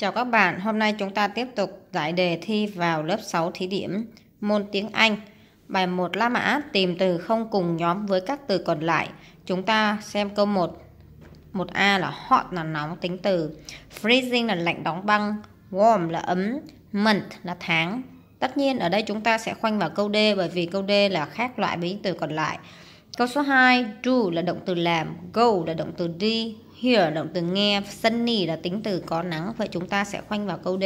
Chào các bạn, hôm nay chúng ta tiếp tục giải đề thi vào lớp 6 thí điểm môn tiếng Anh. Bài 1 La Mã tìm từ không cùng nhóm với các từ còn lại. Chúng ta xem câu 1. Một a là hot là nóng tính từ, freezing là lạnh đóng băng, warm là ấm, month là tháng. Tất nhiên ở đây chúng ta sẽ khoanh vào câu D bởi vì câu D là khác loại với từ còn lại. Câu số 2, do là động từ làm, go là động từ đi, here là động từ nghe, sunny là tính từ có nắng. Vậy chúng ta sẽ khoanh vào câu D.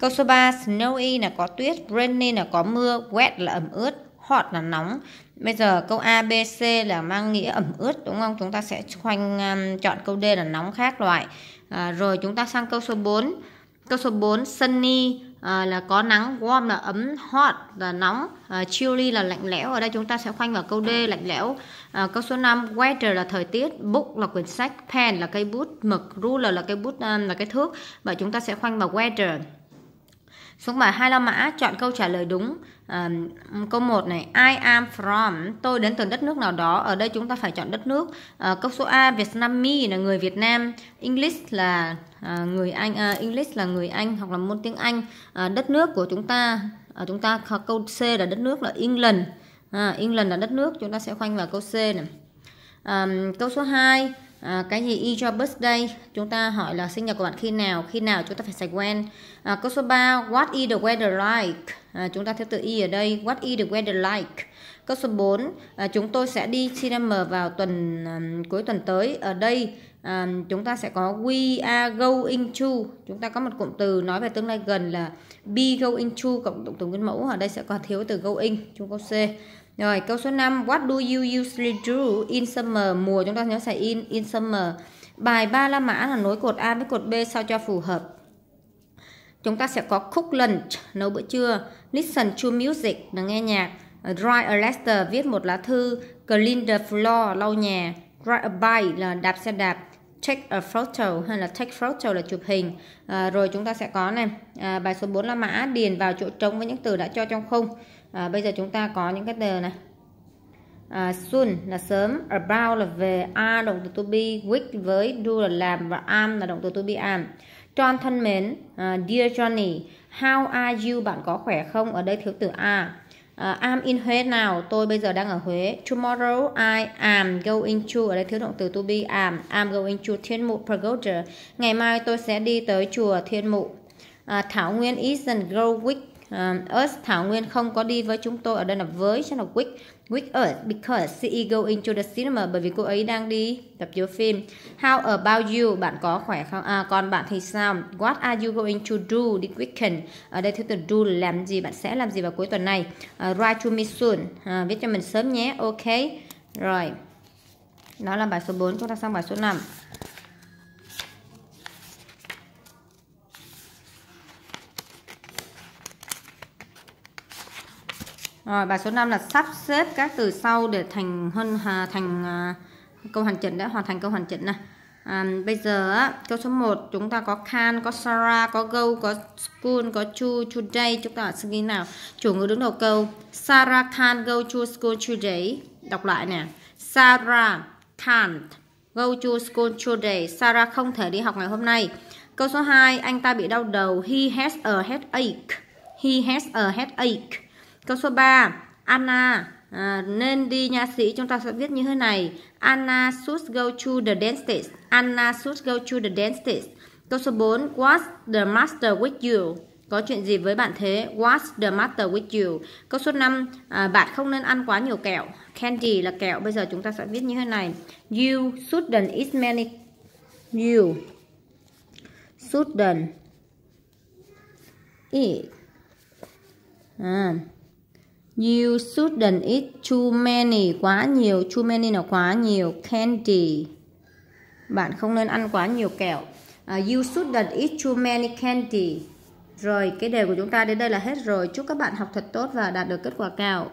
Câu số 3, snowy là có tuyết, rainy là có mưa, wet là ẩm ướt, hot là nóng. Bây giờ câu A, B, C là mang nghĩa ẩm ướt đúng không? Chúng ta sẽ khoanh um, chọn câu D là nóng khác loại. À, rồi chúng ta sang câu số 4. Câu số 4, sunny Ờ, là có nắng warm là ấm hot là nóng à, chilly là lạnh lẽo ở đây chúng ta sẽ khoanh vào câu D lạnh lẽo à, câu số 5 weather là thời tiết book là quyển sách pen là cây bút mực ruler là cây bút um, là cái thước vậy chúng ta sẽ khoanh vào weather Số bài 25 mã chọn câu trả lời đúng. À, câu 1 này, I am from, tôi đến từ đất nước nào đó. Ở đây chúng ta phải chọn đất nước. À, câu số A, Vietnamese là người Việt Nam, English là à, người Anh, à, English là người Anh hoặc là môn tiếng Anh. À, đất nước của chúng ta, à, chúng ta câu C là đất nước là England. À, England là đất nước, chúng ta sẽ khoanh vào câu C này. À, câu số 2 À, cái gì y cho birthday chúng ta hỏi là sinh nhật của bạn khi nào khi nào chúng ta phải sạch when à, câu số 3 what is the weather like à, chúng ta theo từ y ở đây what is the weather like câu số 4 à, chúng tôi sẽ đi cinema vào tuần um, cuối tuần tới ở đây um, chúng ta sẽ có we are going to chúng ta có một cụm từ nói về tương lai gần là be going to cộng động từ nguyên mẫu ở đây sẽ có thiếu từ going chúng câu c rồi câu số 5 What do you usually do in summer Mùa chúng ta nhớ xài in in summer Bài 3 la mã là nối cột A với cột B sao cho phù hợp Chúng ta sẽ có cook lunch Nấu bữa trưa Listen to music là nghe nhạc Write a letter viết một lá thư Clean the floor lau nhà Ride a bike là đạp xe đạp take a ờ, photo hay là take photo là chụp hình à, rồi chúng ta sẽ có này à, bài số 4 là mã điền vào chỗ trống với những từ đã cho trong khung à, bây giờ chúng ta có những cái từ này à, soon là sớm about là về a động từ to be week với do là làm và am là động từ to be am John thân mến, uh, dear Johnny, how are you? Bạn có khỏe không? Ở đây thiếu từ a uh, I'm in Huế nào? tôi bây giờ đang ở Huế tomorrow I am going to ở đây thiếu động từ to be am am going to Thiên Mụ Pagoda ngày mai tôi sẽ đi tới chùa Thiên Mụ uh, Thảo Nguyên isn't go with um, Earth Thảo Nguyên không có đi với chúng tôi ở đây là với cho là quick with Earth because she is going to the cinema bởi vì cô ấy đang đi tập chiếu phim How about you bạn có khỏe không à còn bạn thì sao What are you going to do this weekend ở đây thứ từ do làm gì bạn sẽ làm gì vào cuối tuần này uh, Write to me soon uh, viết cho mình sớm nhé ok rồi đó là bài số 4 chúng ta sang bài số 5 Rồi ờ, bài số 5 là sắp xếp các từ sau để thành hơn hà, thành à, câu hoàn chỉnh đã hoàn thành câu hoàn chỉnh này. À, bây giờ câu số 1 chúng ta có can, có Sarah, có go, có school, có chu, chu day chúng ta ở suy nghĩ nào. Chủ ngữ đứng đầu câu Sarah can go to school today. Đọc lại nè. Sarah can't go to school today. Sarah không thể đi học ngày hôm nay. Câu số 2, anh ta bị đau đầu. He has a headache. He has a headache. Câu số 3, Anna à, nên đi nha sĩ chúng ta sẽ viết như thế này. Anna should go to the dentist. Anna should go to the dentist. Câu số 4, what's the master with you? Có chuyện gì với bạn thế? What's the matter with you? Câu số 5, à, bạn không nên ăn quá nhiều kẹo. Candy là kẹo. Bây giờ chúng ta sẽ viết như thế này. You shouldn't eat many. You shouldn't eat. À. You shouldn't eat too many quá nhiều Too many là quá nhiều Candy Bạn không nên ăn quá nhiều kẹo uh, You shouldn't eat too many candy Rồi cái đề của chúng ta đến đây là hết rồi Chúc các bạn học thật tốt và đạt được kết quả cao